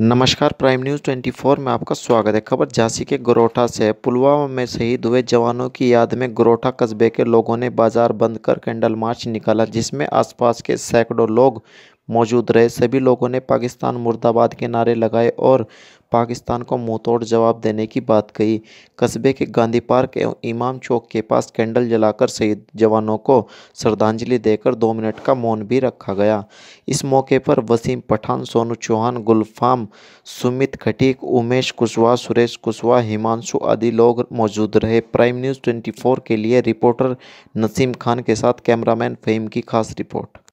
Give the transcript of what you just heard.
नमस्कार prime news 24 में आपका स्वागत है खबर झांसी के गरोठा से पुलवामा में शहीद हुए जवानों की याद में गरोठा कस्बे के लोगों ने बाजार बंद कर कैंडल मार्च निकाला जिसमें आसपास के सैकड़ों लोग मौजूद रहे सभी लोगों ने पाकिस्तान मुर्दाबाद के नारे लगाए और पाकिस्तान को मुंहतोड़ जवाब देने की बात कही कस्बे के गांधी पार्क एवं इमाम चौक के पास कैंडल जलाकर शहीद जवानों को श्रद्धांजलि देकर दो मिनट का मौन भी रखा गया इस मौके पर वसीम पठान सोनू चौहान गुलफाम सुमित खटीक उमेश कुशवाहा सुरेश कुशवाहा हिमांशु आदि लोग मौजूद रहे प्राइम न्यूज़ फोर के लिए रिपोर्टर नसीम खान के साथ कैमरामैन फ़हीम की खास रिपोर्ट